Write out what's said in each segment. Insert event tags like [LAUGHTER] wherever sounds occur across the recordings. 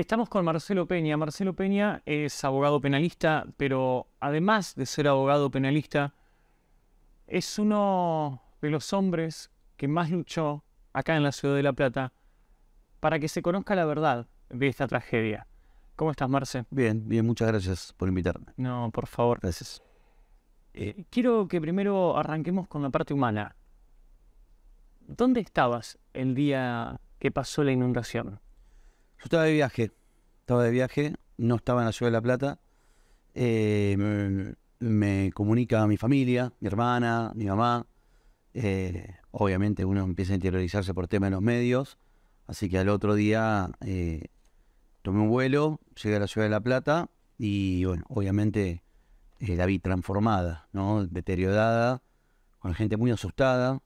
Estamos con Marcelo Peña. Marcelo Peña es abogado penalista, pero además de ser abogado penalista, es uno de los hombres que más luchó acá en la ciudad de La Plata para que se conozca la verdad de esta tragedia. ¿Cómo estás, Marce? Bien, bien, muchas gracias por invitarme. No, por favor. Gracias. Eh, quiero que primero arranquemos con la parte humana. ¿Dónde estabas el día que pasó la inundación? Yo estaba de viaje, estaba de viaje, no estaba en la ciudad de La Plata. Eh, me, comunica mi familia, mi hermana, mi mamá. Eh, obviamente uno empieza a interiorizarse por tema de los medios. Así que al otro día eh, tomé un vuelo, llegué a la ciudad de La Plata y bueno, obviamente la vi transformada, ¿no? Deteriorada, con gente muy asustada.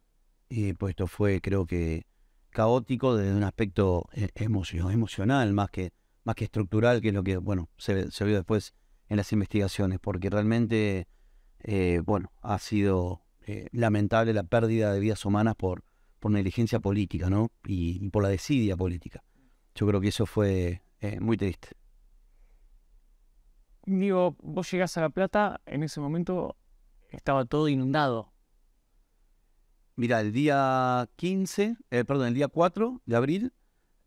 pues esto fue creo que caótico desde un aspecto eh, emocional más que, más que estructural, que es lo que bueno se, vio después en las investigaciones, porque realmente eh, bueno ha sido eh, lamentable la pérdida de vidas humanas por, por negligencia política, Y, por la desidia política. Yo creo que eso fue muy triste. Digo, vos llegás a La Plata, en ese momento estaba todo inundado mira, el día 15, eh, perdón, el día 4 de abril,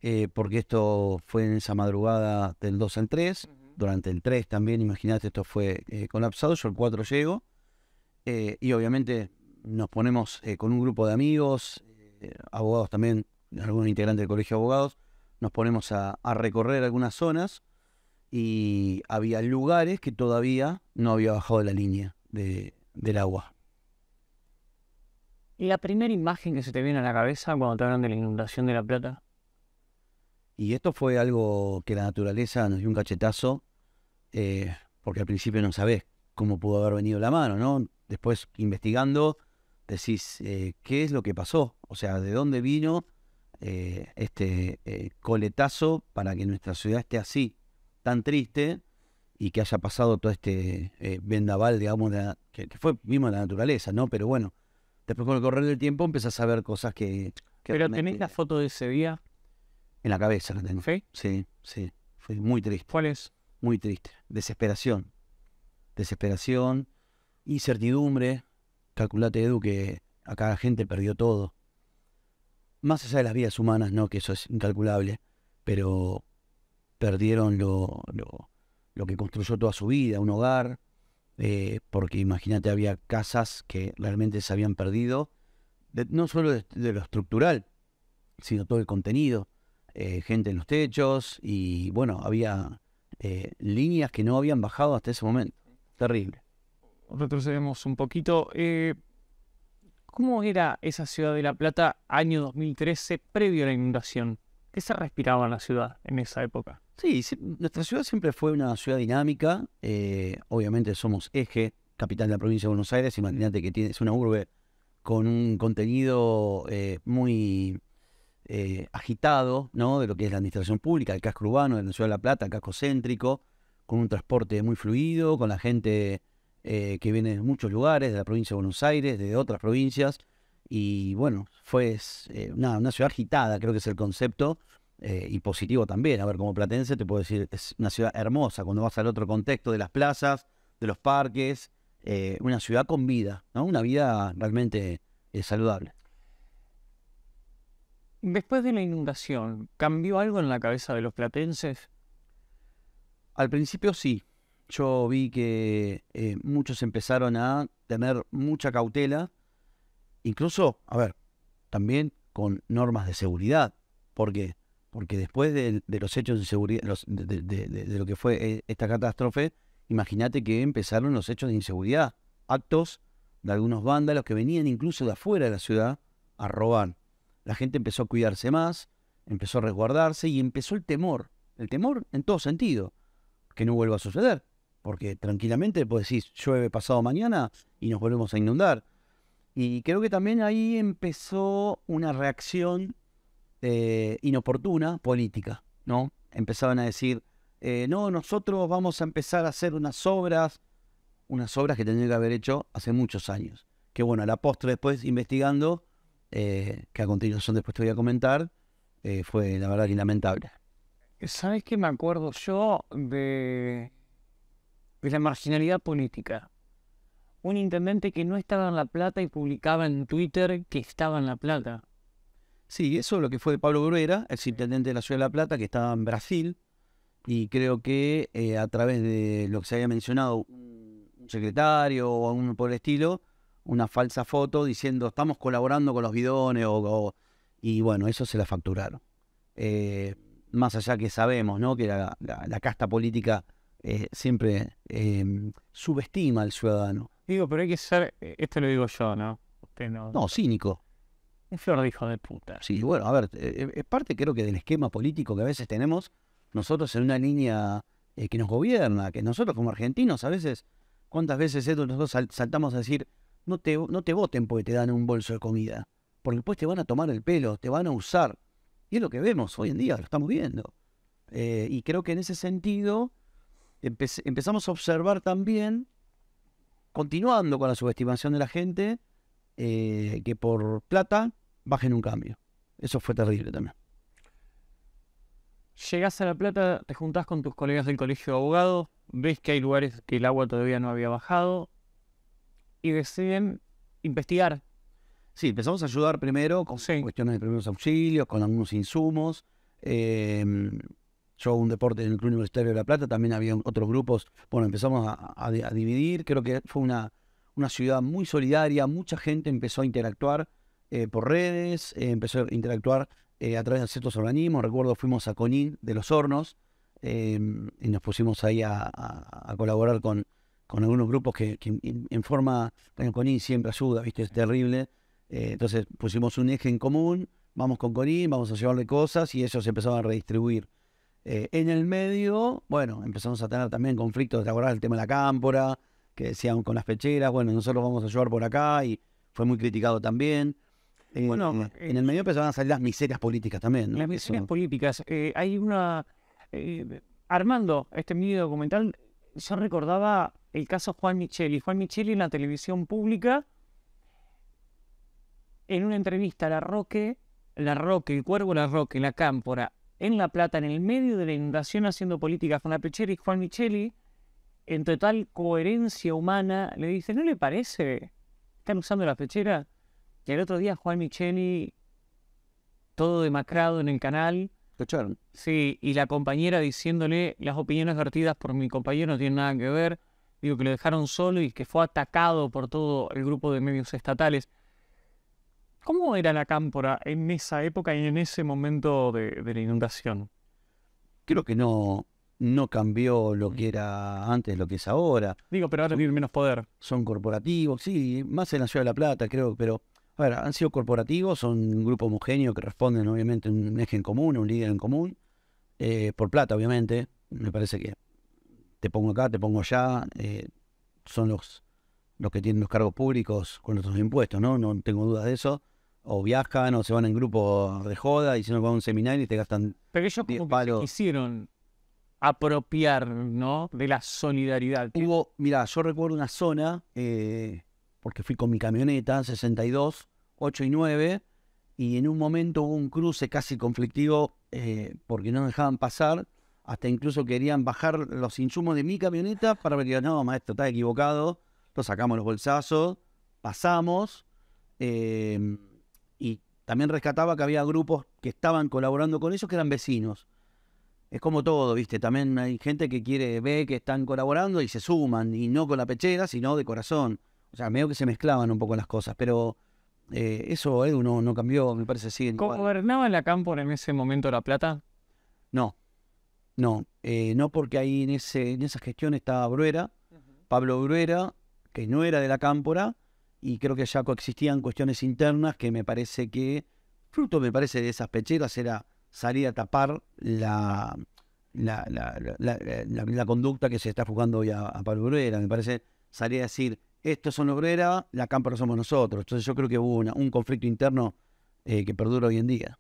eh, porque esto fue en esa madrugada del 2 al 3, durante el 3 también, imagínate, esto fue eh, colapsado, yo el 4 llego, y obviamente nos ponemos con un grupo de amigos, abogados también, algunos integrantes del colegio de abogados, nos ponemos a, recorrer algunas zonas y había lugares que todavía no había bajado la línea del agua. La primera imagen que se te viene a la cabeza cuando te hablan de la inundación de La Plata. Y esto fue algo que la naturaleza nos dio un cachetazo, eh, porque al principio no sabés cómo pudo haber venido la mano, ¿no? Después investigando, decís, eh, ¿qué es lo que pasó? O sea, ¿de dónde vino eh, este coletazo para que nuestra ciudad esté así, tan triste, y que haya pasado todo este vendaval, digamos, que, fue mismo la naturaleza, ¿no? Pero bueno, Después con el correr del tiempo empezás a ver cosas que... ¿Pero tenés la foto de ese día? En la cabeza la tengo. ¿Sí? Sí, sí. Fue muy triste. ¿Cuál es? Muy triste. Desesperación. Desesperación, incertidumbre. Calculate, Edu, que acá la gente perdió todo. Más allá de las vidas humanas, ¿no? Que eso es incalculable. Pero perdieron lo, lo, lo que construyó toda su vida, un hogar, eh, porque imagínate, había casas que realmente se habían perdido, no solo de, lo estructural, sino todo el contenido, eh, gente en los techos y bueno, había eh, líneas que no habían bajado hasta ese momento. Terrible. Retrocedemos un poquito. ¿Cómo era esa ciudad de La Plata año 2013 previo a la inundación? ¿Qué se respiraba en la ciudad en esa época? Sí, nuestra ciudad siempre fue una ciudad dinámica. Eh, obviamente somos eje, capital de la provincia de Buenos Aires. Imagínate que tienes una urbe con un contenido eh, muy eh, agitado, ¿no? De lo que es la administración pública, el casco urbano de la ciudad de La Plata, casco céntrico, con un transporte muy fluido, con la gente que viene de muchos lugares, de la provincia de Buenos Aires, de otras provincias. Y bueno, fue eh, una ciudad agitada, creo que es el concepto, eh, y positivo también. A ver, como platense te puedo decir, es una ciudad hermosa cuando vas al otro contexto de las plazas, de los parques, eh, una ciudad con vida, Una vida realmente saludable. Después de la inundación, ¿cambió algo en la cabeza de los platenses? Al principio sí. Yo vi que muchos empezaron a tener mucha cautela incluso, a ver, también con normas de seguridad. ¿Por qué? Porque después de, los hechos de seguridad, de, lo que fue eh, esta catástrofe, imagínate que empezaron los hechos de inseguridad, actos de algunos vándalos que venían incluso de afuera de la ciudad a robar. La gente empezó a cuidarse más, empezó a resguardarse y empezó el temor, el temor en todo sentido, que no vuelva a suceder, porque tranquilamente puedes decir llueve pasado mañana y nos volvemos a inundar y creo que también ahí empezó una reacción eh, inoportuna política, ¿no? Empezaban a decir, eh, no, nosotros vamos a empezar a hacer unas obras, unas obras que tendrían que haber hecho hace muchos años. Que bueno, a la postre después investigando, eh, que a continuación después te voy a comentar, fue la verdad lamentable. ¿Sabes qué me acuerdo yo de la marginalidad política? un intendente que no estaba en La Plata y publicaba en Twitter que estaba en La Plata. Sí, eso lo que fue de Pablo el intendente de la ciudad de La Plata, que estaba en Brasil, y creo que eh, a través de lo que se había mencionado, un secretario o alguno por el estilo, una falsa foto diciendo estamos colaborando con los bidones, o, y bueno, eso se la facturaron. Eh, más allá que sabemos ¿no? que la, casta política eh, siempre subestima al ciudadano Digo, pero hay que ser, eh, esto lo digo yo, ¿no? no. cínico. Un flor de hijo de puta. Sí, bueno, a ver, eh, es parte creo que del esquema político que a veces tenemos nosotros en una línea eh, que nos gobierna, que nosotros como argentinos a veces, ¿cuántas veces nosotros saltamos a decir, no te, no te voten porque te dan un bolso de comida? Porque después te van a tomar el pelo, te van a usar. Y es lo que vemos hoy en día, lo estamos viendo. y creo que en ese sentido empezamos a observar también continuando con la subestimación de la gente eh, que por plata bajen un cambio. Eso fue terrible también. Llegás a La Plata, te juntás con tus colegas del colegio de abogados, ves que hay lugares que el agua todavía no había bajado y deciden investigar. Sí, empezamos a ayudar primero con cuestiones de primeros auxilios, con algunos insumos. Eh, yo un deporte en el Club Universitario de La Plata, también había otros grupos, bueno, empezamos a, dividir, creo que fue una, una, ciudad muy solidaria, mucha gente empezó a interactuar eh, por redes, eh, empezó a interactuar eh, a través de ciertos organismos, recuerdo fuimos a Conin de los Hornos em, y nos pusimos ahí a, colaborar con, con, algunos grupos que, en, forma, Conin Conin siempre ayuda, viste, es terrible, entonces pusimos un eje en común, vamos con Conin, vamos a llevarle cosas y ellos empezaban a redistribuir. Eh, en el medio, bueno, empezamos a tener también conflictos, de acordás el tema de la cámpora? Que decían con las pecheras, bueno, nosotros vamos a llevar por acá y fue muy criticado también. Eh, eh, en, el medio empezaron a salir las miserias políticas también. Las miserias políticas. hay una... Armando, este medio documental, yo recordaba el caso Juan Micheli. Juan Micheli en la televisión pública, en una entrevista a La Roque, La Roque, el Cuervo La Roque, La Cámpora, en La Plata, en el medio de la inundación, haciendo política con la Pechera y Juan Micheli, en total coherencia humana, le dice, ¿no le parece? Están usando la pechera. Y el otro día Juan Micheli, todo demacrado en el canal. ¿Escucharon? Sí, y la compañera diciéndole, las opiniones vertidas por mi compañero no tienen nada que ver. Digo que lo dejaron solo y que fue atacado por todo el grupo de medios estatales. ¿Cómo era la cámpora en esa época y en ese momento de, la inundación? Creo que no, no cambió lo mm. que era antes, lo que es ahora. Digo, pero ahora tienen menos poder. Son corporativos, sí, más en la Ciudad de la Plata, creo, pero a ver, han sido corporativos, son un grupo homogéneo que responden obviamente un eje en común, un líder en común, eh, por plata, obviamente. Me parece que te pongo acá, te pongo allá, eh, son los, los que tienen los cargos públicos con nuestros impuestos, ¿no? No tengo duda de eso o viajan o se van en grupo de joda y se van a un seminario y te gastan. Pero ellos como quisieron apropiar, ¿no? De la solidaridad. Hubo, mira, yo recuerdo una zona, eh, porque fui con mi camioneta, 62, 8 y 9, y en un momento hubo un cruce casi conflictivo eh, porque no dejaban pasar. Hasta incluso querían bajar los insumos de mi camioneta para ver, no, maestro, está equivocado. lo sacamos los bolsazos, pasamos. Eh, también rescataba que había grupos que estaban colaborando con ellos que eran vecinos. Es como todo, ¿viste? También hay gente que quiere ver que están colaborando y se suman, y no con la pechera, sino de corazón. O sea, medio que se mezclaban un poco las cosas, pero eh, eso, Edu, no, no, cambió, me parece, sigue. ¿Gobernaba la Cámpora en ese momento La Plata? No, no, eh, no porque ahí en, ese, en esa gestión estaba Bruera, Pablo Bruera, que no era de la Cámpora, y creo que ya coexistían cuestiones internas que me parece que, fruto me parece de esas pecheras, era salir a tapar la, la, conducta que se está jugando hoy a, Pablo Obrera. Me parece salir a decir, esto son Obrera, la cámara somos nosotros. Entonces yo creo que hubo un conflicto interno eh, que perdura hoy en día.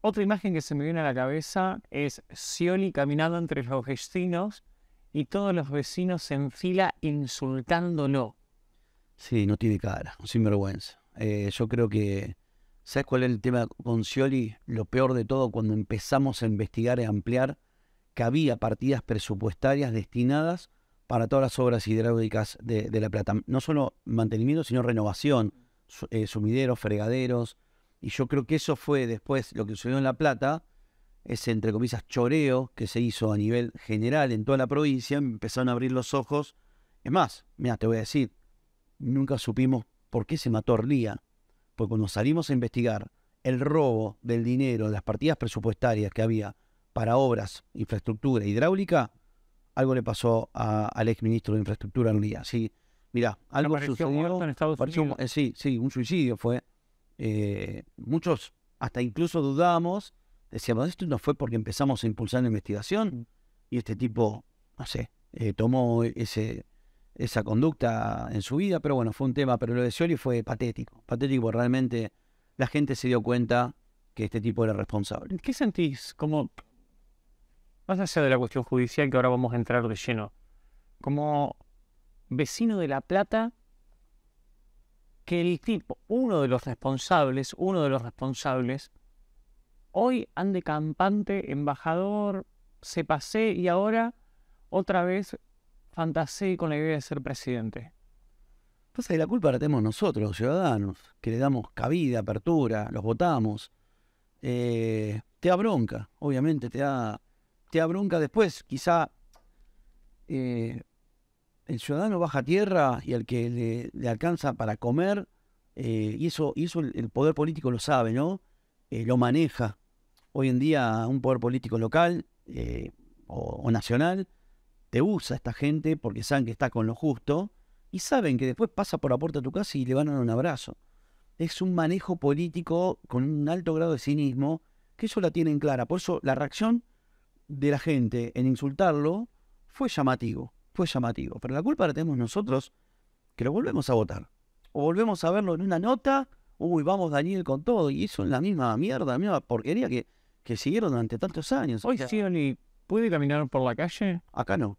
Otra imagen que se me viene a la cabeza es Sioni caminando entre los vecinos y todos los vecinos en fila insultándolo. Sí, no tiene cara, sinvergüenza. Eh, yo creo que, ¿sabes cuál es el tema con Scioli? Lo peor de todo, cuando empezamos a investigar y ampliar, que había partidas presupuestarias destinadas para todas las obras hidráulicas de, La Plata. No solo mantenimiento, sino renovación, eh, sumideros, fregaderos. Y yo creo que eso fue después lo que sucedió en La Plata, ese, entre comillas, choreo que se hizo a nivel general en toda la provincia, empezaron a abrir los ojos. Es más, mira, te voy a decir, nunca supimos por qué se mató Orlía, porque cuando salimos a investigar el robo del dinero, de las partidas presupuestarias que había para obras, infraestructura hidráulica, algo le pasó a, al exministro de Infraestructura Orlía. Sí, mira, algo sucedió. Eh, sí, sí, un suicidio fue. Eh, muchos hasta incluso dudamos decíamos, esto no fue porque empezamos a impulsar la investigación mm. y este tipo, no sé, eh, tomó ese, esa conducta en su vida, pero bueno, fue un tema, pero lo de Scioli fue patético, patético porque realmente la gente se dio cuenta que este tipo era responsable. ¿Qué sentís? Como, más allá de la cuestión judicial que ahora vamos a entrar de lleno, como vecino de La Plata, que el tipo, uno de los responsables, uno de los responsables, hoy ande campante, embajador, se pasé y ahora otra vez fantaseé con la idea de ser presidente. Pasa que la culpa la tenemos nosotros, los ciudadanos, que le damos cabida, apertura, los votamos. Eh, te da bronca, obviamente, te da, te bronca después. Quizá eh, el ciudadano baja tierra y el que le, alcanza para comer, eh, y eso, el, el, poder político lo sabe, ¿no? lo maneja hoy en día un poder político local eh, o, nacional te usa esta gente porque saben que está con lo justo y saben que después pasa por la puerta de tu casa y le van a dar un abrazo. Es un manejo político con un alto grado de cinismo que eso la tienen clara. Por eso la reacción de la gente en insultarlo fue llamativo, fue llamativo. Pero la culpa la tenemos nosotros que lo volvemos a votar. O volvemos a verlo en una nota, uy, vamos Daniel con todo, y eso es la misma mierda, la misma porquería que que siguieron durante tantos años. Hoy y puede caminar por la calle. Acá no.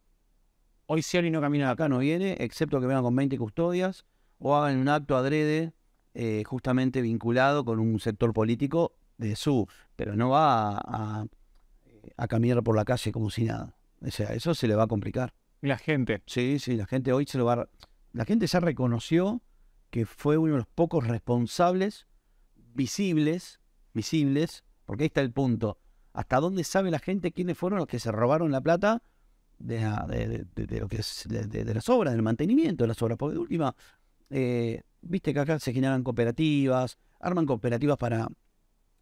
Hoy Sioni no camina. Acá no viene, excepto que venga con 20 custodias o hagan un acto adrede eh, justamente vinculado con un sector político de su, pero no va a, caminar por la calle como si nada. O sea, eso se le va a complicar. La gente. Sí, sí, la gente hoy se lo va a... La gente ya reconoció que fue uno de los pocos responsables visibles, visibles, porque ahí está el punto. ¿Hasta dónde sabe la gente quiénes fueron los que se robaron la plata de, lo que de, las obras, del mantenimiento de las obras? Porque de última, eh, viste que acá se generan cooperativas, arman cooperativas para,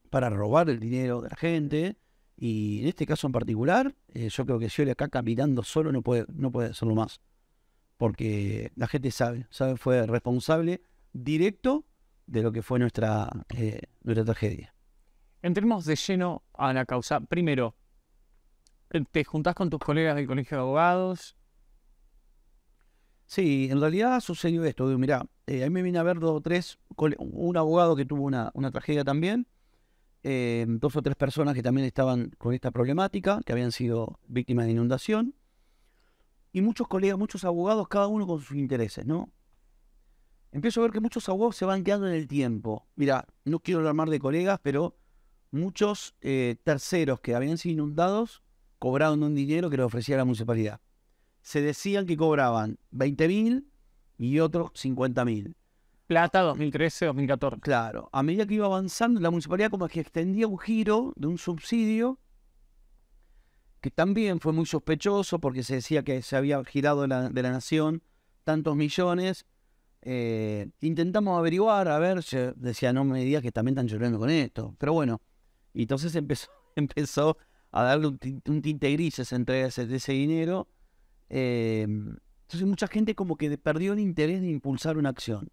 para robar el dinero de la gente. Y en este caso en particular, eh, yo creo que Scioli acá caminando solo no puede, no puede hacerlo más. Porque la gente sabe, sabe, fue responsable directo de lo que fue nuestra, eh, nuestra tragedia. Entremos de lleno a la causa. Primero, eh, te juntás con tus colegas del Colegio de Abogados. Sí, en realidad sucedió esto. Mirá, eh, a mí me vine a ver dos o tres, un abogado que tuvo una, tragedia también, em, dos o tres personas que también estaban con esta problemática, que habían sido víctimas de inundación, y muchos colegas, muchos abogados, cada uno con sus intereses, ¿no? Empiezo a ver que muchos abogados se van quedando en el tiempo. Mira, no quiero alarmar de colegas, pero muchos eh, terceros que habían sido inundados cobraron un dinero que les ofrecía la municipalidad. Se decían que cobraban 20 mil y otros 50 mil. Plata 2013, 2014. Claro, a medida que iba avanzando, la municipalidad como que extendía un giro de un subsidio que también fue muy sospechoso porque se decía que se había girado de la, nación tantos millones. Eh, intentamos averiguar, a ver, decía, no me digas que también están llorando con esto. Pero bueno, y entonces empezó, [LAUGHS] empezó a darle un, tinte gris esa entrega de ese dinero. Em, entonces mucha gente como que perdió el interés de impulsar una acción.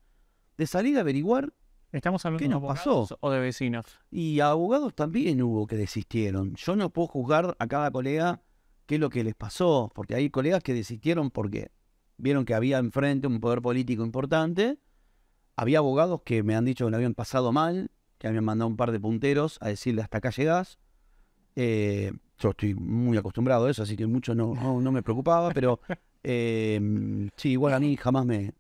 De salir a averiguar Estamos hablando ¿Qué nos pasó? o de vecinos. Y abogados también hubo que desistieron. Yo no puedo juzgar a cada colega qué es lo que les pasó, porque hay colegas que desistieron porque vieron que había enfrente un poder político importante. Había abogados que me han dicho que lo habían pasado mal, que me han mandado un par de punteros a decirle hasta acá llegás. Eh, yo estoy muy acostumbrado a eso, así que mucho no, no, me preocupaba, pero [LAUGHS] em, sí, igual a mí jamás me,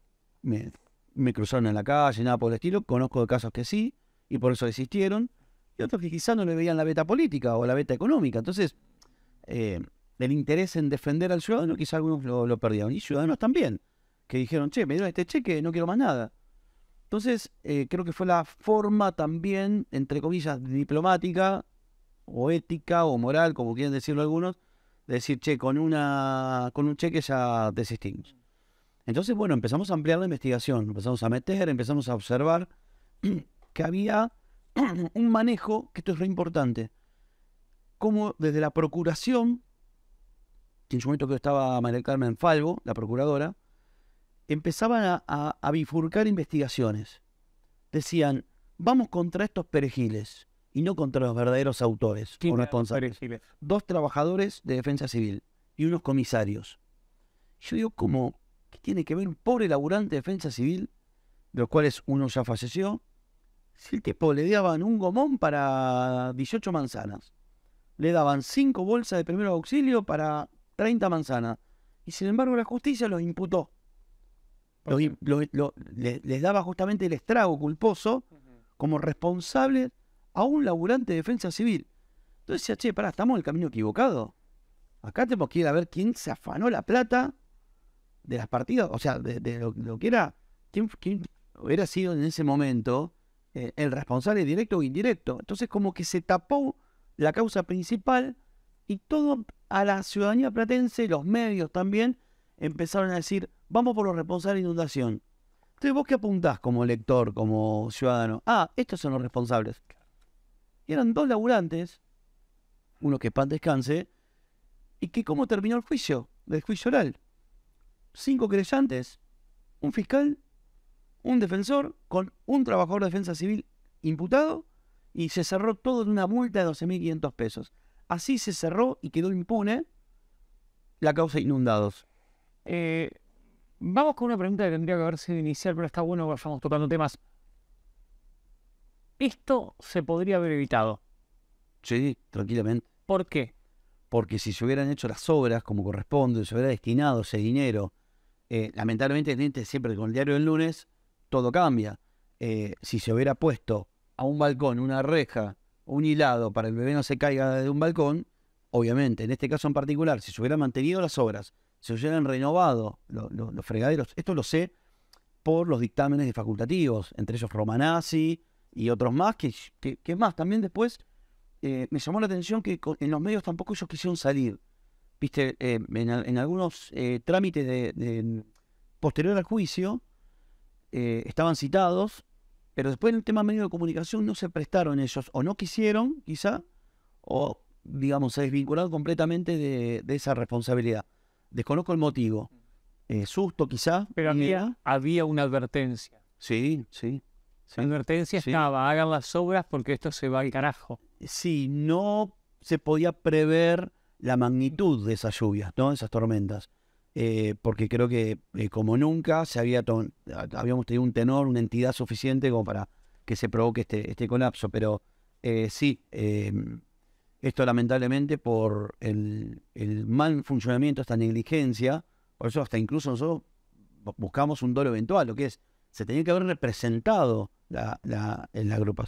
me, cruzaron en la calle, nada por el estilo. Conozco de casos que sí, y por eso desistieron, y otros que quizás no le veían la beta política o la beta económica. Entonces, eh, el interés en defender al ciudadano, quizás algunos lo, lo perdieron, y ciudadanos también, que dijeron, che, me dieron este cheque, no quiero más nada. Entonces, eh, creo que fue la forma también, entre comillas, diplomática o ética o moral, como quieren decirlo algunos, de decir, che, con, una, con un cheque ya desistimos. Entonces, bueno, empezamos a ampliar la investigación, empezamos a meter, empezamos a observar [CLEARS THROAT] que había [CLEARS THROAT] un manejo, que esto es lo importante, como desde la procuración, que en su momento que estaba María Carmen Falvo, la procuradora, empezaban a, bifurcar investigaciones. Decían, vamos contra estos perejiles y no contra los verdaderos autores o responsables. Dos trabajadores de defensa civil y unos comisarios. Yo digo, ¿cómo? ¿Qué tiene que ver un pobre laburante de defensa civil, de los cuales uno ya falleció? Si el tipo le daban un gomón para 18 manzanas, le daban cinco bolsas de primer auxilio para 30 manzanas, y sin embargo la justicia los imputó les, daba justamente el estrago culposo como responsable a un laburante de defensa civil. Entonces decía, che, pará, estamos en el camino equivocado. Acá tenemos que ir a ver quién se afanó la plata de las partidas, o sea, de, lo, que era, quién, hubiera sido en ese momento eh, el responsable directo o indirecto. Entonces como que se tapó la causa principal y todo a la ciudadanía platense, los medios también, empezaron a decir, vamos por los responsables de inundación. Entonces, ¿vos qué apuntás como lector, como ciudadano? Ah, estos son los responsables. Y eran dos laburantes, uno que pan descanse, y que cómo terminó el juicio, del juicio oral. Cinco creyentes, un fiscal, un defensor, con un trabajador de defensa civil imputado, y se cerró todo en una multa de 12.500 pesos. Así se cerró y quedó impune la causa inundados. Eh, Vamos con una pregunta que tendría que haber sido inicial, pero está bueno que vayamos tocando temas. Esto se podría haber evitado. Sí, tranquilamente. ¿Por qué? Porque si se hubieran hecho las obras como corresponde, se hubiera destinado ese dinero, eh, lamentablemente siempre con el diario del lunes, todo cambia. Eh, si se hubiera puesto a un balcón una reja, un hilado para el bebé no se caiga de un balcón, obviamente, en este caso en particular, si se hubieran mantenido las obras se hubieran renovado los fregaderos. Esto lo sé por los dictámenes de facultativos, entre ellos Romanazzi y otros más, que, que, más, también después eh, me llamó la atención que en los medios tampoco ellos quisieron salir. Viste, eh, en, algunos eh, trámites de, posterior al juicio estaban citados, pero después en el tema medio de comunicación no se prestaron ellos, o no quisieron, quizá, o digamos, se desvincularon completamente de esa responsabilidad desconozco el motivo. Eh, susto quizá. Pero eh, había, una advertencia. Sí, sí. La advertencia estaba, hagan las obras porque esto se va al carajo. Sí, no se podía prever la magnitud de esas lluvias, ¿no? Esas tormentas. Eh, porque creo que como nunca se había habíamos tenido un tenor, una entidad suficiente como para que se provoque este, este colapso. Pero sí, esto lamentablemente por el, mal funcionamiento, esta negligencia, por eso hasta incluso nosotros buscamos un dolo eventual, lo que es, se tenía que haber representado en la, grupa,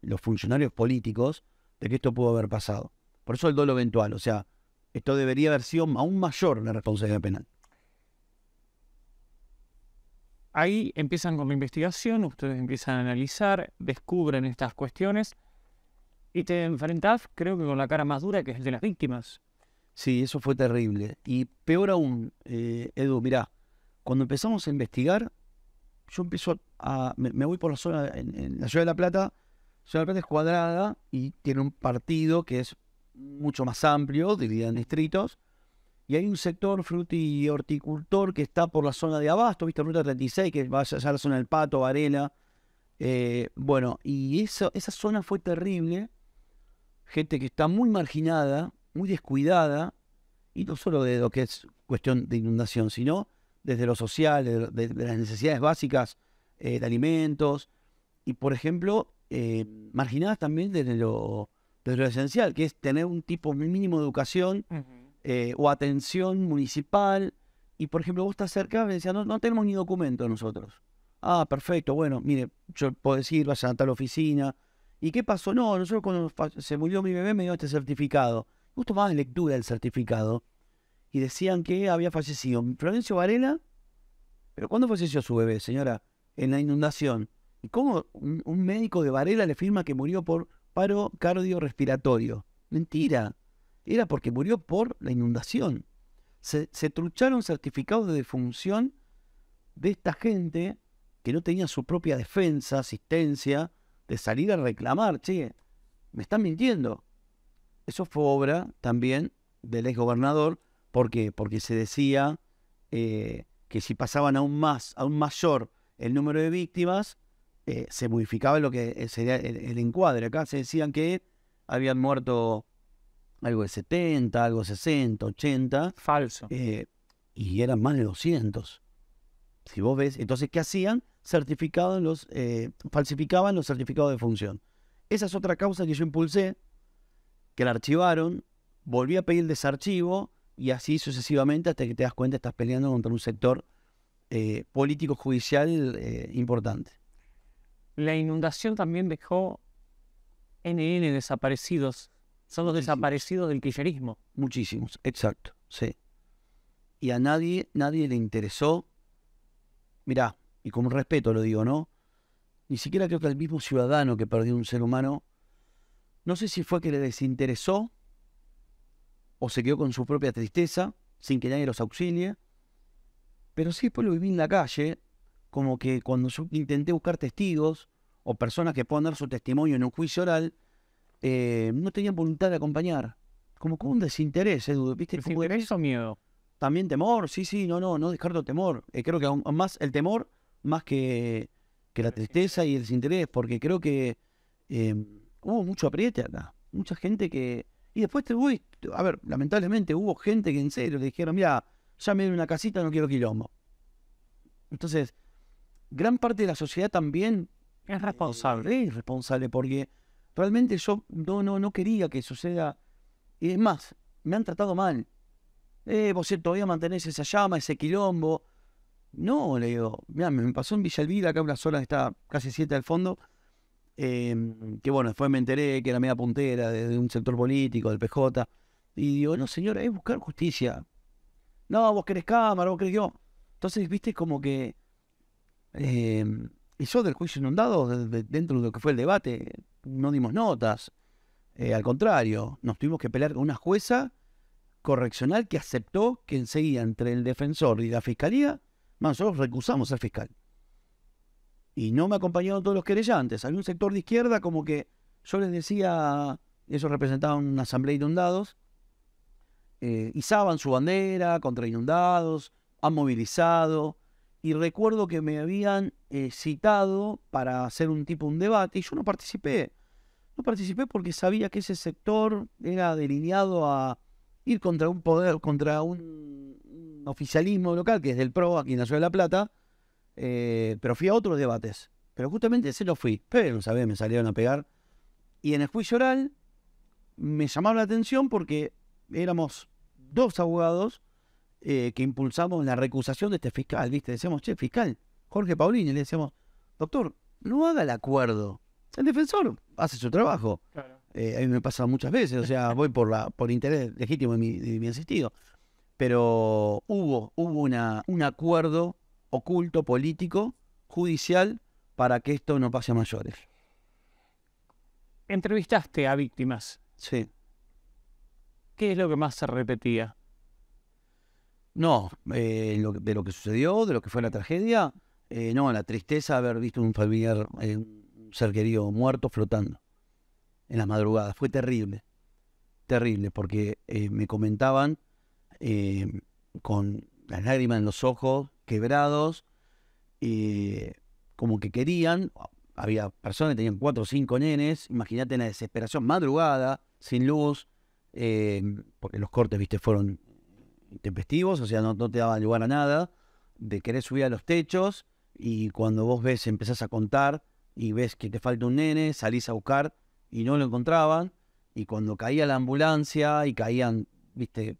los funcionarios políticos de que esto pudo haber pasado. Por eso el dolo eventual, o sea, esto debería haber sido aún mayor la responsabilidad penal. Ahí empiezan con la investigación, ustedes empiezan a analizar, descubren estas cuestiones. Y te enfrentás, creo que con la cara más dura, que es el de las víctimas. Sí, eso fue terrible. Y peor aún, eh, Edu, mirá, cuando empezamos a investigar, yo empiezo a. Me, voy por la zona. En, la ciudad de La Plata, Ciudad de La Plata es cuadrada y tiene un partido que es mucho más amplio, dividido en distritos. Y hay un sector fruti horticultor que está por la zona de Abasto, ¿viste? Ruta 36, que va allá a la zona del Pato, Varela. Eh, bueno, y eso, esa zona fue terrible gente que está muy marginada, muy descuidada, y no solo de lo que es cuestión de inundación, sino desde lo social, de, las necesidades básicas eh, de alimentos, y por ejemplo, eh, marginadas también desde lo, lo esencial, que es tener un tipo mínimo de educación eh, o atención municipal. Y por ejemplo, vos estás cerca y decían, no, tenemos ni documento nosotros. Ah, perfecto, bueno, mire, yo puedo decir, vaya a tal oficina, ¿Y qué pasó? No, nosotros cuando se murió mi bebé me dio este certificado. Justo más lectura del certificado. Y decían que había fallecido Florencio Varela. ¿Pero cuándo falleció su bebé, señora? En la inundación. ¿Y cómo un, médico de Varela le firma que murió por paro cardiorrespiratorio? Mentira. Era porque murió por la inundación. se, trucharon certificados de defunción de esta gente que no tenía su propia defensa, asistencia, de salir a reclamar, che, me están mintiendo. Eso fue obra también del exgobernador, ¿por qué? Porque se decía eh, que si pasaban aún más, aún mayor el número de víctimas, eh, se modificaba lo que eh, sería el, encuadre. Acá se decían que habían muerto algo de 70, algo de 60, 80. Falso. y eran más de 200. Si vos ves, entonces, ¿qué hacían? Certificaban los, eh, falsificaban los certificados de función. Esa es otra causa que yo impulsé, que la archivaron, volví a pedir el desarchivo y así sucesivamente hasta que te das cuenta estás peleando contra un sector eh, político-judicial eh, importante. La inundación también dejó NN desaparecidos. Son los desaparecidos del kirchnerismo. Muchísimos, exacto, sí. Y a nadie, nadie le interesó mirá, y con respeto lo digo, ¿no? Ni siquiera creo que el mismo ciudadano que perdió un ser humano, no sé si fue que le desinteresó o se quedó con su propia tristeza, sin que nadie los auxilie, pero sí después lo viví en la calle, como que cuando yo intenté buscar testigos o personas que puedan dar su testimonio en un juicio oral, eh, no tenían voluntad de acompañar, como con un desinterés, eh, ¿viste? ¿Desinterés miedo? También temor, sí, sí, no, no, no descarto temor. Eh, creo que aún más el temor, más que, la tristeza y el desinterés, porque creo que em, hubo mucho apriete acá. Mucha gente que. Y después te voy. A ver, lamentablemente hubo gente que en serio le dijeron, mira, ya me dio una casita, no quiero quilombo. Entonces, gran parte de la sociedad también es responsable. Es responsable porque realmente yo no, no, no quería que suceda. Y es más, me han tratado mal eh, vos todavía mantenés esa llama, ese quilombo. No, le digo, mira, me pasó en Villa Elvira, acá una sola está casi siete al fondo. Em, que bueno, después me enteré que era media puntera de, un sector político, del PJ. Y digo, no, señora, es buscar justicia. No, vos querés cámara, vos querés yo. Entonces, viste, como que. Em, y yo del juicio inundado, dentro de lo que fue el debate, no dimos notas. Eh, al contrario, nos tuvimos que pelear con una jueza correccional que aceptó que enseguida entre el defensor y la fiscalía, nosotros recusamos al fiscal. Y no me acompañaron todos los querellantes. Había un sector de izquierda como que yo les decía, ellos representaban una asamblea de inundados, eh, izaban su bandera contra inundados, han movilizado, y recuerdo que me habían eh, citado para hacer un tipo un debate y yo no participé. No participé porque sabía que ese sector era delineado a, ir contra un poder, contra un oficialismo local que es del PRO aquí en la ciudad de La Plata, eh, pero fui a otros debates. Pero justamente se lo fui, pero no sabés, me salieron a pegar. Y en el juicio oral me llamaba la atención porque éramos dos abogados eh, que impulsamos la recusación de este fiscal, ¿viste? Decíamos, che, fiscal, Jorge Paulini, le decíamos, doctor, no haga el acuerdo. El defensor hace su trabajo. Claro. Eh, a mí me pasa muchas veces, o sea, [LAUGHS] voy por, la, por interés legítimo de mi, asistido. Pero hubo, hubo un acuerdo oculto, político, judicial, para que esto no pase a mayores. Entrevistaste a víctimas. Sí. ¿Qué es lo que más se repetía? No, eh, de lo que sucedió, de lo que fue la tragedia, eh, no, la tristeza de haber visto un familiar, un ser querido muerto flotando en las madrugadas. Fue terrible, terrible, porque eh, me comentaban eh, con las lágrimas en los ojos, quebrados, eh, como que querían, había personas que tenían cuatro o cinco nenes, imagínate la desesperación, madrugada, sin luz, porque los cortes, viste, fueron tempestivos, o sea, no, no te daban lugar a nada, de querer subir a los techos y cuando vos ves, empezás a contar y ves que te falta un nene, salís a buscar y no lo encontraban. Y cuando caía la ambulancia y caían, viste,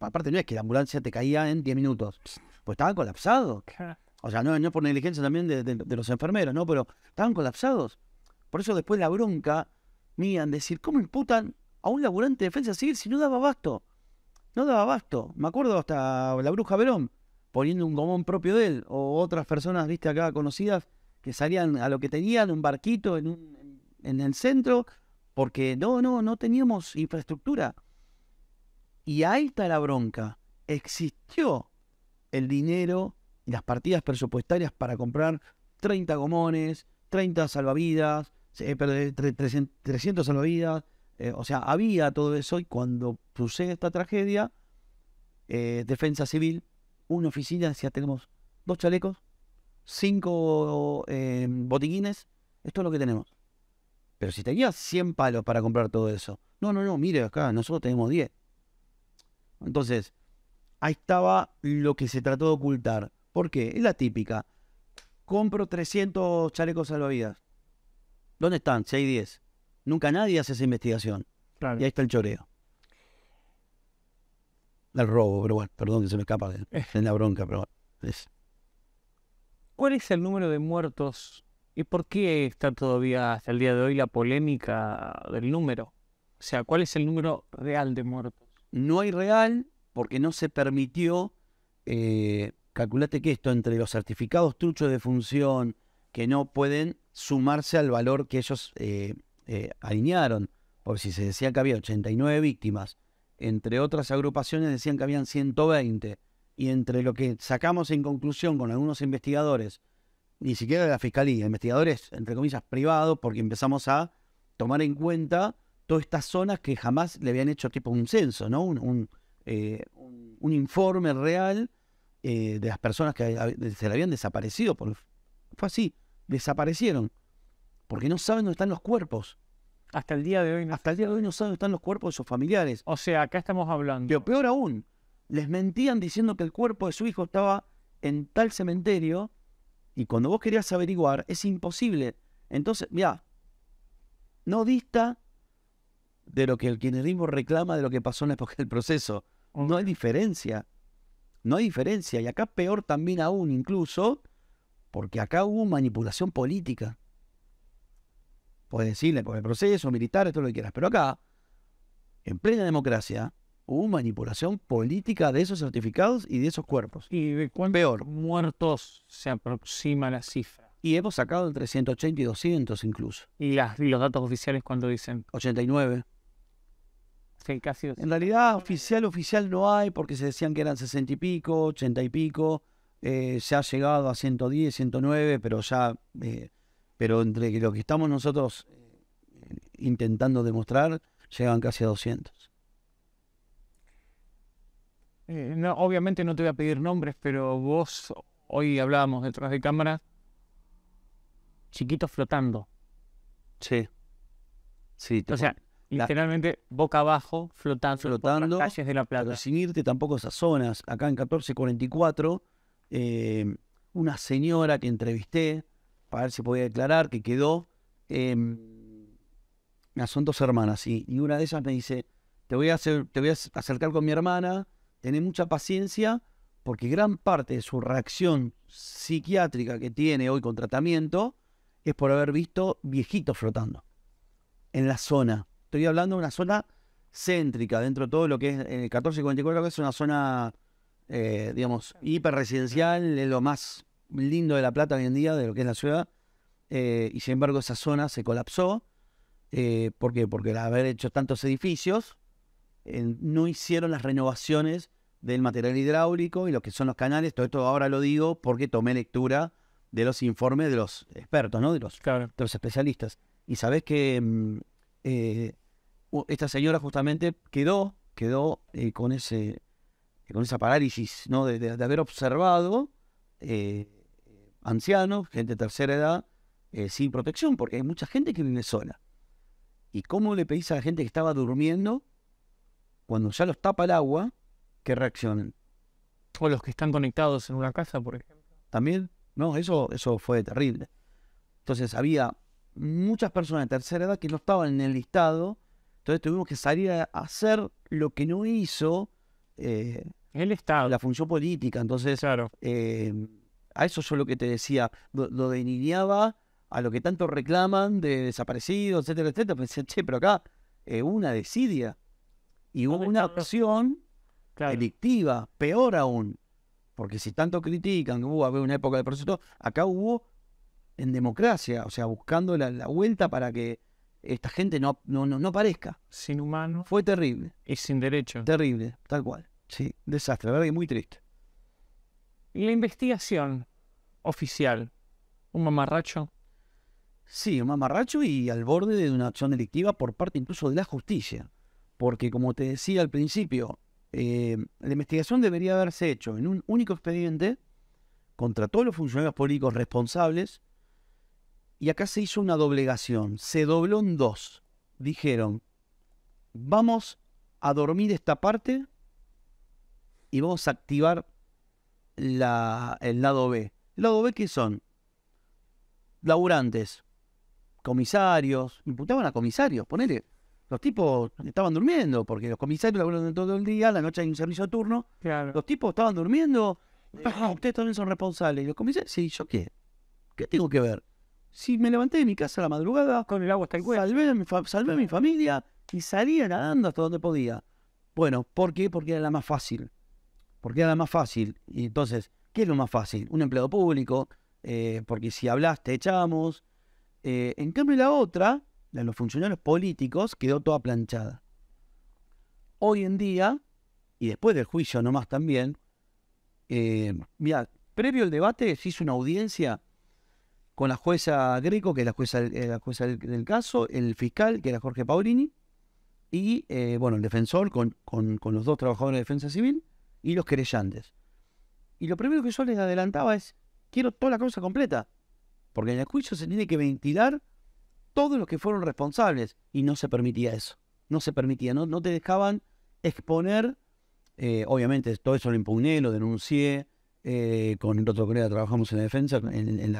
aparte no es que la ambulancia te caía en 10 minutos, pues estaban colapsados. O sea, no, no por negligencia también de, los enfermeros, ¿no? Pero estaban colapsados. Por eso después la bronca mían decir, ¿cómo imputan a un laburante de defensa civil si no daba abasto? No daba abasto. Me acuerdo hasta la bruja Verón poniendo un gomón propio de él o otras personas, viste, acá conocidas que salían a lo que tenían, un barquito, en un, en el centro porque no, no, no teníamos infraestructura. Y ahí está la bronca. Existió el dinero y las partidas presupuestarias para comprar 30 gomones, 30 salvavidas, 300 eh, eh, salvavidas. Eh, o sea, había todo eso y cuando sucede esta tragedia, defensa civil, una oficina, decía, tenemos dos chalecos, cinco botiquines, esto es lo que tenemos. Pero si tenías 100 palos para comprar todo eso. No, no, no, mire acá, nosotros tenemos 10. Entonces, ahí estaba lo que se trató de ocultar. ¿Por qué? Es la típica. Compro 300 chalecos salvavidas. ¿Dónde están? Si hay 10. Nunca nadie hace esa investigación. Y ahí está el choreo. El robo, pero bueno, perdón que se me escapa de, [LAUGHS] la bronca, pero ¿Cuál es el número de muertos ¿Y por qué está todavía hasta el día de hoy la polémica del número? O sea, ¿cuál es el número real de muertos? No hay real porque no se permitió, eh, calculate que esto entre los certificados truchos de función que no pueden sumarse al valor que ellos eh, eh, alinearon, porque si se decía que había 89 víctimas, entre otras agrupaciones decían que habían 120, y entre lo que sacamos en conclusión con algunos investigadores, ni siquiera de la fiscalía, investigadores, entre comillas, privados, porque empezamos a tomar en cuenta todas estas zonas que jamás le habían hecho tipo un censo, ¿no? Un, un, eh, informe real eh, de las personas que se le habían desaparecido. fue así, desaparecieron, porque no saben dónde están los cuerpos. Hasta el día de hoy no. Hasta el día de hoy no saben dónde están los cuerpos de sus familiares. O sea, acá estamos hablando. Pero peor aún, les mentían diciendo que el cuerpo de su hijo estaba en tal cementerio y cuando vos querías averiguar, es imposible. Entonces, mira, no dista de lo que el kirchnerismo reclama de lo que pasó en la época del proceso. No hay diferencia. No hay diferencia. Y acá peor también aún, incluso, porque acá hubo manipulación política. Puedes decirle por el proceso, militar, todo lo que quieras. Pero acá, en plena democracia, hubo manipulación política de esos certificados y de esos cuerpos. ¿Y de cuántos Peor. muertos se aproxima la cifra? Y hemos sacado entre 180 y 200 incluso. ¿Y, los datos oficiales cuando dicen? 89. casi en realidad oficial, oficial no hay porque se decían que eran 60 y pico, 80 y pico. Eh, se ha llegado a 110, 109, pero ya... Eh, pero entre lo que estamos nosotros eh, intentando demostrar, llegan casi a 200. Eh, no, obviamente no te voy a pedir nombres, pero vos hoy hablábamos detrás de cámaras, chiquitos flotando. Sí. o sea, literalmente boca abajo, flotando, flotando las calles de La Plata. sin irte tampoco a esas zonas. Acá en 1444, eh, una señora que entrevisté para ver si podía declarar, que quedó. Em, ah, son dos hermanas, y, una de ellas me dice: te voy, a hacer, te voy a acercar con mi hermana tener mucha paciencia porque gran parte de su reacción psiquiátrica que tiene hoy con tratamiento es por haber visto viejitos flotando en la zona. Estoy hablando de una zona céntrica dentro de todo lo que es el eh, y que es una zona, eh, digamos, hiperresidencial, es lo más lindo de La Plata hoy en día, de lo que es la ciudad. Eh, y sin embargo, esa zona se colapsó. ¿Por qué? Porque al haber hecho tantos edificios, no hicieron las renovaciones del material hidráulico y lo que son los canales. Todo esto ahora lo digo porque tomé lectura de los informes de los expertos, De los, especialistas. Y sabés que mm, eh, esta señora justamente quedó, quedó eh, con ese con esa parálisis, ¿no? De, haber observado eh, ancianos, gente de tercera edad, sin protección, porque hay mucha gente que vive sola. ¿Y cómo le pedís a la gente que estaba durmiendo cuando ya los tapa el agua, que reaccionen. O los que están conectados en una casa, por ejemplo. También, no, eso, eso fue terrible. Entonces había muchas personas de tercera edad que no estaban en el listado, entonces tuvimos que salir a hacer lo que no hizo eh, el Estado. La función política, entonces eh, a eso yo lo que te decía, lo, lo a lo que tanto reclaman de desaparecidos, etcétera, etcétera. Pensé, che, pero acá eh, una decidia y hubo una acción delictiva, peor aún. Porque si tanto critican que hubo una época de proceso, acá hubo en democracia, o sea, buscando la, vuelta para que esta gente no, no, no, aparezca. Sin humano. Fue terrible. Y sin derecho. Terrible, tal cual. Sí, desastre, verdad y muy triste. ¿Y la investigación oficial? ¿Un mamarracho? Sí, un mamarracho y al borde de una acción delictiva por parte incluso de la justicia porque como te decía al principio, eh, la investigación debería haberse hecho en un único expediente contra todos los funcionarios políticos responsables y acá se hizo una doblegación, se dobló en dos. Dijeron, vamos a dormir esta parte y vamos a activar el lado B. ¿El lado B qué son? Laburantes, comisarios, imputaban a comisarios, ponele. Los tipos estaban durmiendo, porque los comisarios laburan todo el día, la noche hay un servicio de turno. Los tipos estaban durmiendo. Ah, ustedes también son responsables. Y los comisarios, sí, ¿yo qué? ¿Qué tengo que ver? Si me levanté de mi casa a la madrugada, con el agua hasta el cuello. Salvé a mi, familia y salía nadando hasta donde podía. Bueno, ¿por qué? Porque era la más fácil. Porque era la más fácil. Y entonces, ¿qué es lo más fácil? Un empleado público, eh, porque si hablaste, echamos. Eh, en cambio, la otra de los funcionarios políticos quedó toda planchada. Hoy en día, y después del juicio nomás también, eh, mira, previo al debate se hizo una audiencia con la jueza Greco, que es la jueza, eh, del, caso, el fiscal, que era Jorge Paulini, y eh, bueno, el defensor con, con, los dos trabajadores de defensa civil y los querellantes. Y lo primero que yo les adelantaba es, quiero toda la causa completa, porque en el juicio se tiene que ventilar todos los que fueron responsables y no se permitía eso. No se permitía, no, te dejaban exponer. Eh, obviamente, todo eso lo impugné, lo denuncié. Eh, con el otro colega trabajamos en la defensa, en,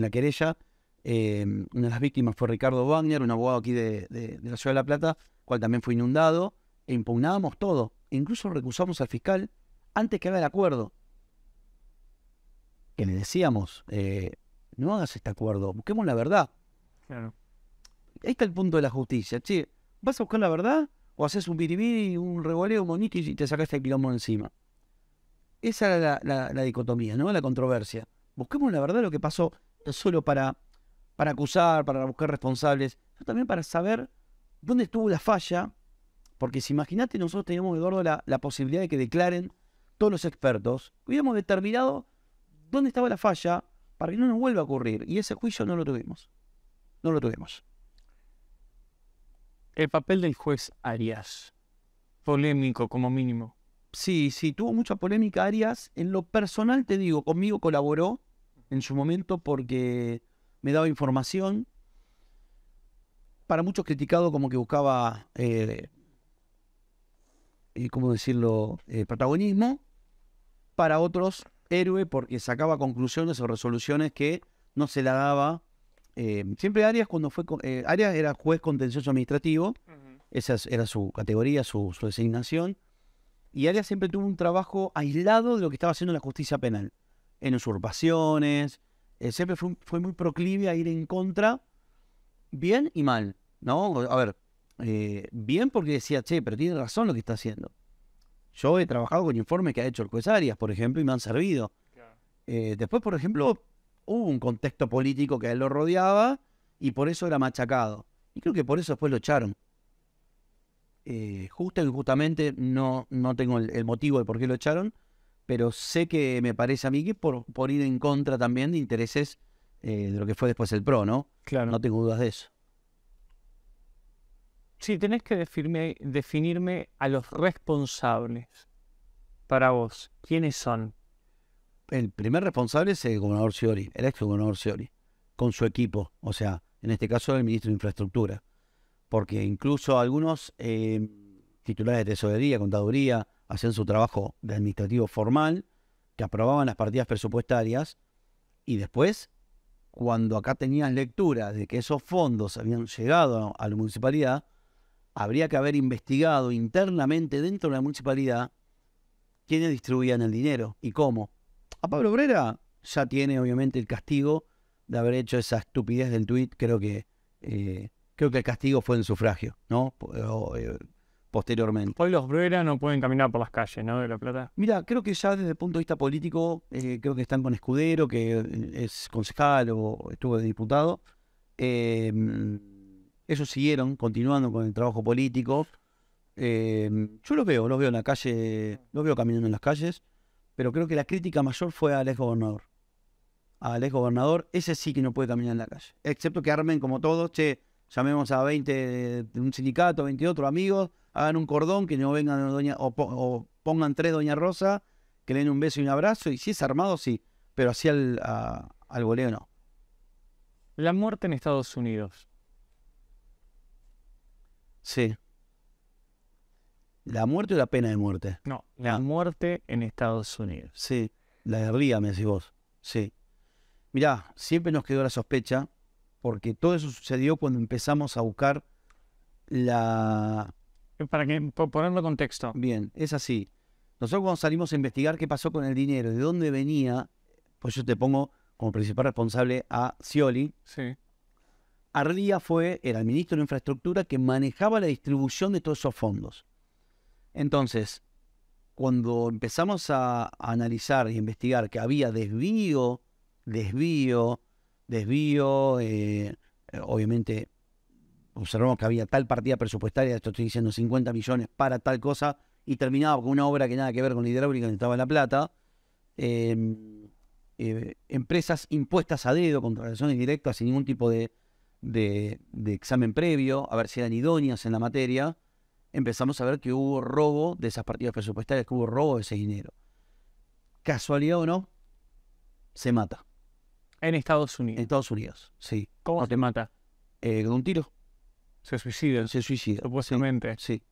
la, querella. Em, una de las víctimas fue Ricardo Wagner, un abogado aquí de, la ciudad de La Plata, cual también fue inundado. E impugnábamos todo. E incluso recusamos al fiscal antes que haga el acuerdo. Que le decíamos, eh, no hagas este acuerdo, busquemos la verdad. Claro ahí está el punto de la justicia. Che, ¿vas a buscar la verdad? ¿O haces un biribiri, un revoleo bonito y te sacas el quilombo encima? Esa era la, dicotomía, ¿no? La controversia. Busquemos la verdad de lo que pasó, no solo para, para acusar, para buscar responsables, sino también para saber dónde estuvo la falla. Porque si imagínate, nosotros teníamos, Eduardo, la, la posibilidad de que declaren todos los expertos. Hubiéramos determinado dónde estaba la falla para que no nos vuelva a ocurrir. Y ese juicio no lo tuvimos. No lo tuvimos. El papel del juez Arias. Polémico, como mínimo. Sí, sí, tuvo mucha polémica Arias. En lo personal te digo, conmigo colaboró en su momento porque me daba información. Para muchos criticado como que buscaba, y eh, eh, ¿cómo decirlo?, eh, protagonismo. Para otros, héroe porque sacaba conclusiones o resoluciones que no se la daba eh, siempre Arias cuando fue eh, Arias era juez contencioso administrativo, esa era su categoría, su, designación, y Arias siempre tuvo un trabajo aislado de lo que estaba haciendo la justicia penal, en usurpaciones, eh, siempre fue, muy proclive a ir en contra, bien y mal, ¿no? A ver, bien porque decía, che, pero tiene razón lo que está haciendo. Yo he trabajado con informes que ha hecho el juez Arias, por ejemplo, y me han servido. después, por ejemplo, hubo un contexto político que él lo rodeaba y por eso era machacado. Y creo que por eso después lo echaron. Eh, justo justamente no, no tengo el, motivo de por qué lo echaron, pero sé que me parece a mí que por, por ir en contra también de intereses eh, de lo que fue después el PRO, ¿no? Claro. No tengo dudas de eso. si, tenés que definirme a los responsables. Para vos, ¿quiénes son? el primer responsable es el gobernador el ex gobernador con su equipo, o sea, en este caso el ministro de Infraestructura, porque incluso algunos em, titulares de tesorería, contaduría, hacían su trabajo de administrativo formal, que aprobaban las partidas presupuestarias, y después, cuando acá tenían lectura de que esos fondos habían llegado a la municipalidad, habría que haber investigado internamente dentro de la municipalidad quiénes distribuían el dinero y cómo Pablo Obrera ya tiene obviamente el castigo de haber hecho esa estupidez del tuit. Creo que eh, creo que el castigo fue en sufragio, ¿no? Eh, eh, posteriormente. Hoy los Obrera no pueden caminar por las calles, ¿no? De La Plata. Mira, creo que ya desde el punto de vista político, creo que están con Escudero, que es concejal o estuvo de diputado. Em, ellos siguieron continuando con el trabajo político. Em, yo los veo, los veo en la calle, los veo caminando en las calles. Pero creo que la crítica mayor fue al Alex Gobernador. A Alex Gobernador, ese sí que no puede caminar en la calle. Excepto que armen como todos, che, llamemos a 20 de un sindicato, 20 otros amigos, hagan un cordón, que no vengan doña, o, pongan tres Doña Rosa, que le den un beso y un abrazo, y si es armado, sí, pero así al, al goleo no. La muerte en Estados Unidos. Sí. ¿La muerte o la pena de muerte? No, la ah. muerte en Estados Unidos. Sí, la guerrilla, me decís vos. Sí. Mirá, siempre nos quedó la sospecha, porque todo eso sucedió cuando empezamos a buscar la... Eh, para que, ponerlo en contexto. Bien, es así. Nosotros cuando salimos a investigar qué pasó con el dinero, de dónde venía, pues yo te pongo como principal responsable a Scioli. Sí. Arlía fue, el ministro de Infraestructura que manejaba la distribución de todos esos fondos. Entonces, cuando empezamos a, analizar y investigar que había desvío, desvío, desvío, eh, eh, obviamente observamos que había tal partida presupuestaria, esto estoy diciendo 50 millones para tal cosa, y terminaba con una obra que nada que ver con la hidráulica, que estaba la plata. Em, eh, empresas impuestas a dedo, con relaciones directas, sin ningún tipo de, examen previo, a ver si eran idóneas en la materia empezamos a ver que hubo robo de esas partidas presupuestarias, que hubo robo de ese dinero. Casualidad o no, se mata. En Estados Unidos. En Estados Unidos, sí. ¿Cómo te mata? Eh, con un tiro. Se suicida. Se suicida. Supuestamente. Sí.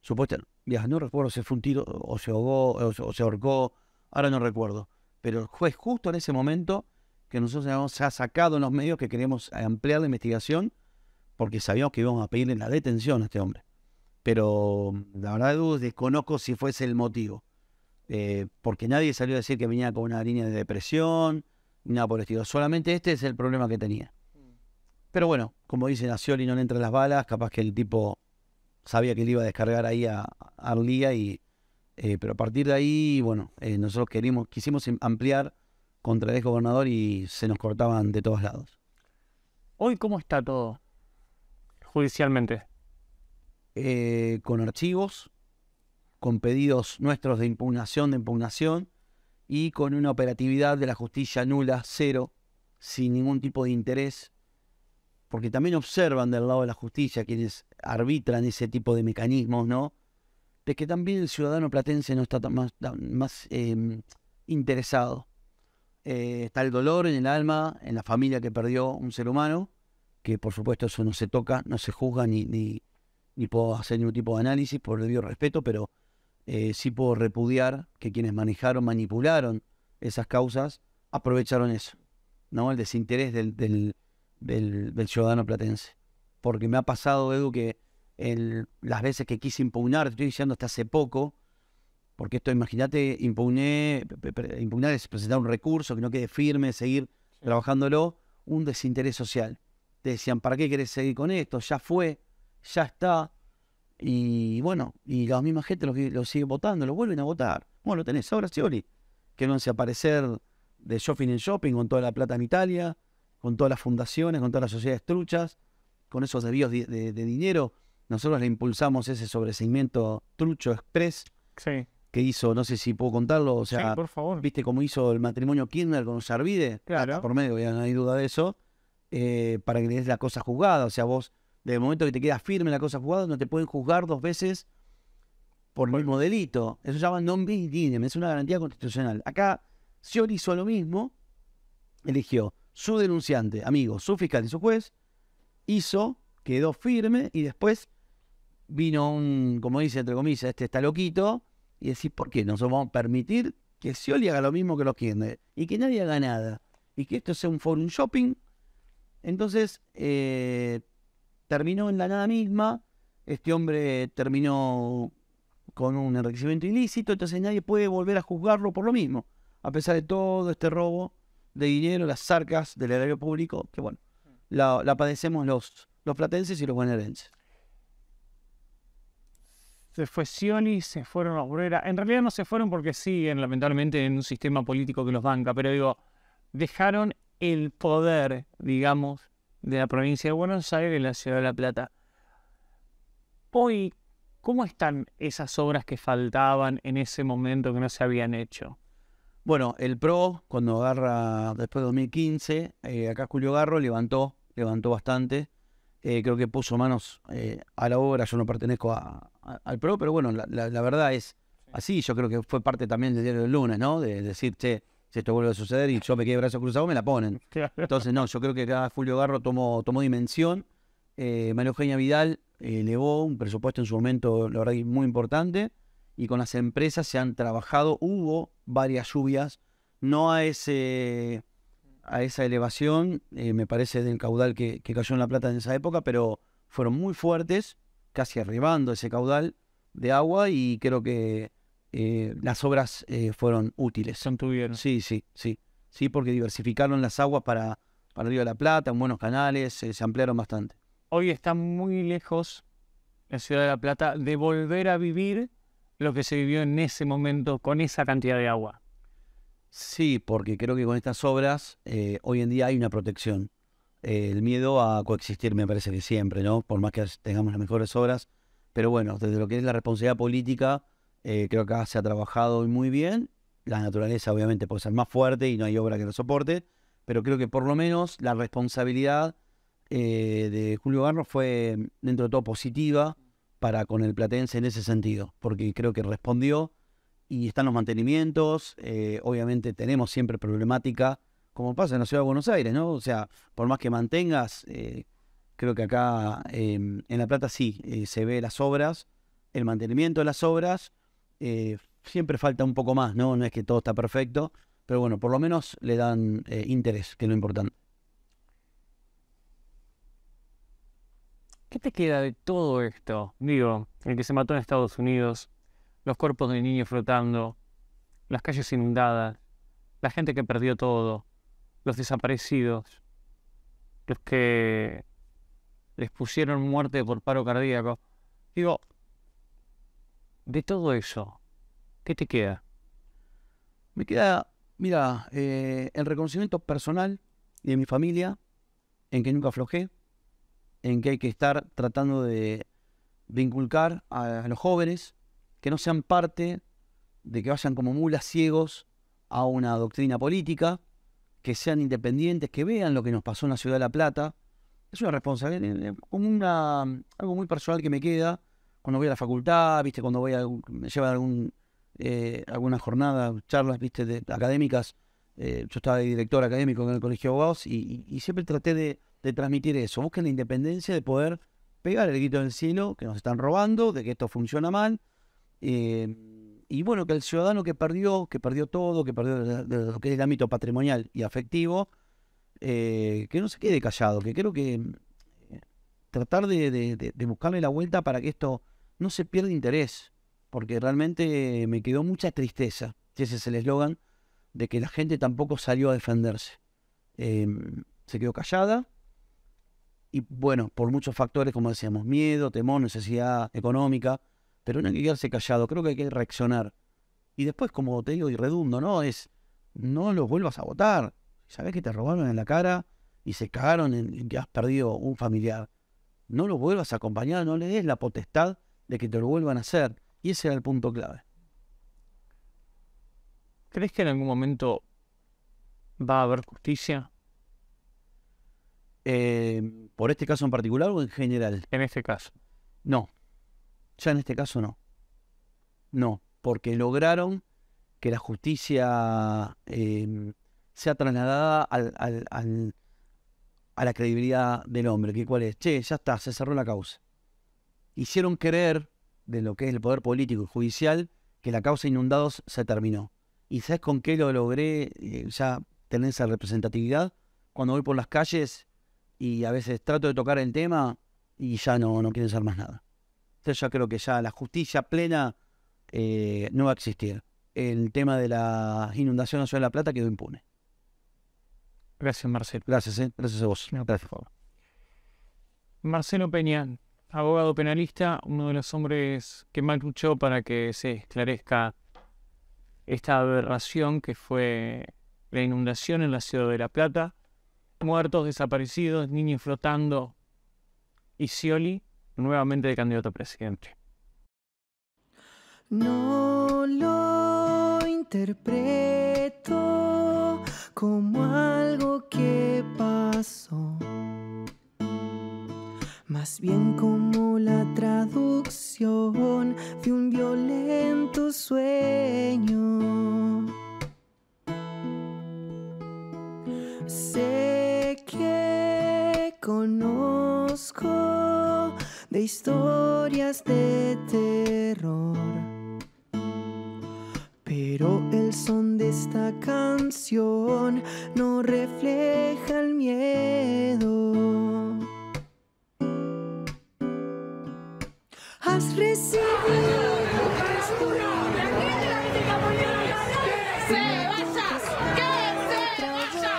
Supuestamente. Ya, no recuerdo si fue un tiro o se ahogó o se, ahorcó. Ahora no recuerdo. Pero el juez justo en ese momento que nosotros habíamos ha sacado en los medios que queríamos ampliar la investigación porque sabíamos que íbamos a pedirle la detención a este hombre pero mm, la verdad, que desconozco si fuese el motivo. Eh, porque nadie salió a decir que venía con una línea de depresión, nada por el estilo. Solamente este es el problema que tenía. Pero bueno, como dicen, a Scioli no le entran las balas, capaz que el tipo sabía que le iba a descargar ahí a, Arlía y... Eh, pero a partir de ahí, bueno, eh, nosotros queríamos quisimos em, ampliar contra el ex gobernador y se nos cortaban de todos lados. Hoy, ¿cómo está todo judicialmente? Eh, con archivos, con pedidos nuestros de impugnación, de impugnación, y con una operatividad de la justicia nula, cero, sin ningún tipo de interés, porque también observan del lado de la justicia quienes arbitran ese tipo de mecanismos, ¿no? De que también el ciudadano platense no está más, em, interesado. Eh, está el dolor en el alma, en la familia que perdió un ser humano, que por supuesto eso no se toca, no se juzga ni, ni puedo hacer ningún tipo de análisis por debido respeto, pero eh, sí puedo repudiar que quienes manejaron, manipularon esas causas, aprovecharon eso, ¿no? El desinterés del, ciudadano platense. Porque me ha pasado, Edu, que las veces que quise impugnar, estoy diciendo hasta hace poco, porque esto, imagínate, impugné, impugnar es presentar un recurso que no quede firme, seguir trabajándolo, un desinterés social. Te decían, ¿para qué querés seguir con esto? Ya fue ya está. Y bueno, y la misma gente lo, sigue votando, lo vuelven a votar. Bueno, lo tenés ahora, Scioli, que no hace aparecer de shopping en shopping con toda la plata en Italia, con todas las fundaciones, con todas las sociedades truchas, con esos desvíos de, dinero. Nosotros le impulsamos ese sobreseimiento trucho express que hizo, no sé si puedo contarlo, o sea, viste cómo hizo el matrimonio Kirchner con Sarvide, claro. por medio, ya eh, no hay duda de eso, eh, para que le des la cosa jugada, o sea, vos desde el momento que te queda firme la cosa jugada, no te pueden juzgar dos veces por el mismo delito. Eso se llama non bis es una garantía constitucional. Acá Scior hizo lo mismo, eligió su denunciante, amigo, su fiscal y su juez, hizo, quedó firme y después vino un, como dice entre comillas, este está loquito, y decís, ¿por qué? Nos vamos a permitir que Scioli haga lo mismo que los Kirchner y que nadie haga nada y que esto sea un forum shopping. Entonces, eh, terminó en la nada misma, este hombre terminó con un enriquecimiento ilícito, entonces nadie puede volver a juzgarlo por lo mismo, a pesar de todo este robo de dinero, las arcas del erario público, que bueno, la, padecemos los, los platenses y los bonaerenses se fue Sioni, se fueron a obrera En realidad no se fueron porque siguen, lamentablemente, en un sistema político que los banca, pero digo, dejaron el poder, digamos, de la provincia de Buenos Aires y la ciudad de La Plata. Hoy, ¿cómo están esas obras que faltaban en ese momento que no se habían hecho? Bueno, el PRO, cuando agarra después de 2015, eh, acá Julio Garro levantó, levantó bastante. Eh, creo que puso manos eh, a la obra. Yo no pertenezco al PRO, pero bueno, la, verdad es así. Yo creo que fue parte también del diario del lunes, ¿no? De, de decir, che, si esto vuelve a suceder y yo me quedé brazo cruzado, me la ponen. [LAUGHS] Entonces, no, yo creo que acá Julio Garro tomó, tomó dimensión. Eh, María Eugenia Vidal elevó un presupuesto en su momento, la verdad, muy importante. Y con las empresas se han trabajado, hubo varias lluvias, no a ese a esa elevación, eh, me parece, del caudal que, que, cayó en La Plata en esa época, pero fueron muy fuertes, casi arribando ese caudal de agua y creo que eh, las obras eh, fueron útiles. tuvieron Sí, sí, sí. Sí, porque diversificaron las aguas para, para Río de la Plata, en buenos canales, eh, se ampliaron bastante. Hoy está muy lejos la ciudad de La Plata de volver a vivir lo que se vivió en ese momento con esa cantidad de agua. Sí, porque creo que con estas obras hoy en día hay una protección. el miedo a coexistir me parece que siempre, ¿no? Por más que tengamos las mejores obras. Pero bueno, desde lo que es la responsabilidad política, eh, creo que acá se ha trabajado muy bien. La naturaleza obviamente puede ser más fuerte y no hay obra que lo soporte, pero creo que por lo menos la responsabilidad eh, de Julio Garro fue mm, dentro de todo positiva para con el platense en ese sentido, porque creo que respondió y están los mantenimientos, eh, obviamente tenemos siempre problemática, como pasa en la ciudad de Buenos Aires, ¿no? O sea, por más que mantengas, creo que acá em, en La Plata sí se ve las obras, el mantenimiento de las obras, eh, siempre falta un poco más, ¿no? No es que todo está perfecto, pero bueno, por lo menos le dan eh, interés, que es lo importante. ¿Qué te queda de todo esto? Digo, el que se mató en Estados Unidos, los cuerpos de niños flotando, las calles inundadas, la gente que perdió todo, los desaparecidos, los que les pusieron muerte por paro cardíaco. Digo, de todo eso, ¿qué te queda? Me queda, mira, eh, el reconocimiento personal de mi familia, en que nunca aflojé, en que hay que estar tratando de, vincular a, los jóvenes que no sean parte de que vayan como mulas ciegos a una doctrina política, que sean independientes, que vean lo que nos pasó en la ciudad de La Plata. Es una responsabilidad, eh, eh, como una, algo muy personal que me queda, cuando voy a la facultad, viste, cuando voy a, me llevan algún, eh, alguna jornada, charlas, viste, académicas. Eh, yo estaba de director académico en el Colegio de y, siempre traté de, de, transmitir eso. Busquen la independencia de poder pegar el grito del cielo que nos están robando, de que esto funciona mal. Eh, y bueno, que el ciudadano que perdió, que perdió todo, que perdió lo que es el ámbito patrimonial y afectivo, eh, que no se quede callado, que creo que tratar de, de buscarle la vuelta para que esto no se pierde interés, porque realmente eh, me quedó mucha tristeza, ese es el eslogan, de que la gente tampoco salió a defenderse. Em, se quedó callada y bueno, por muchos factores, como decíamos, miedo, temor, necesidad económica, pero no hay que quedarse callado, creo que hay que reaccionar. Y después, como te digo, y redundo, ¿no? Es, no los vuelvas a votar. sabes que te robaron en la cara y se cagaron en que has perdido un familiar. No los vuelvas a acompañar, no le des la potestad de que te lo vuelvan a hacer. Y ese era el punto clave. ¿Crees que en algún momento va a haber justicia? Em, ¿Por este caso en particular o en general? En este caso. No. Ya en este caso no. No, porque lograron que la justicia em, sea trasladada a la credibilidad del hombre. Que cuál es? Che, ya está, se cerró la causa hicieron creer de lo que es el poder político y judicial que la causa Inundados se terminó. ¿Y sabes con qué lo logré eh, ya tener esa representatividad? Cuando voy por las calles y a veces trato de tocar el tema y ya no, no quieren ser más nada. Entonces yo creo que ya la justicia plena eh, no va a existir. El tema de la inundación ciudad de La Plata quedó impune. Gracias, Marcelo. Gracias, ¿eh? gracias a vos. Gracias, por favor. Marcelo Peña, abogado penalista, uno de los hombres que más luchó para que se esclarezca esta aberración que fue la inundación en la ciudad de La Plata. Muertos, desaparecidos, niños flotando y Scioli nuevamente de candidato a presidente. No lo interpreto como algo que pasó más bien como la traducción de un violento sueño. Sé que conozco de historias de terror, pero el son de esta canción no refleja el miedo. ¡Que se vaya! ¡Que se vaya!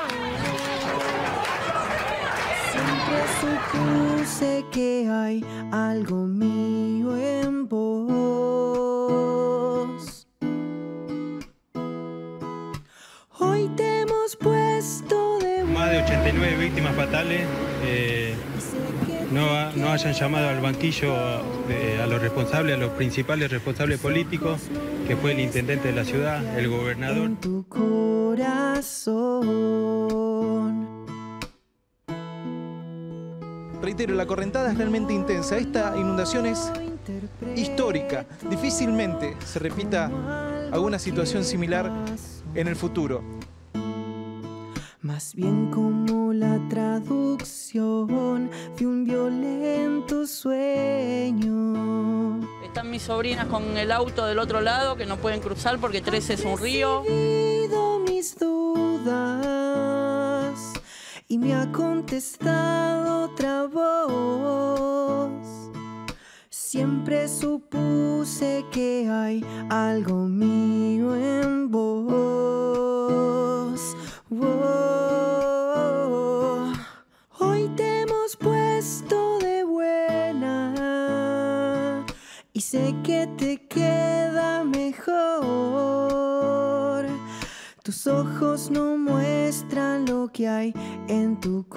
Siempre supuse que hay algo mío en vos. Hoy te hemos puesto de... Más de 89 víctimas fatales no, no hayan llamado al banquillo eh, a los responsables, a los principales responsables políticos, que fue el intendente de la ciudad, el gobernador. Reitero, la correntada es realmente intensa. Esta inundación es histórica. Difícilmente se repita alguna situación similar en el futuro. Más bien como la traducción de un violento sueño. Están mis sobrinas con el auto del otro lado que no pueden cruzar porque 13 es un río. He mis dudas y me ha contestado otra voz. Siempre supuse que hay algo mío en vos. sé que te queda mejor. Tus ojos no muestran lo que hay en tu corazón.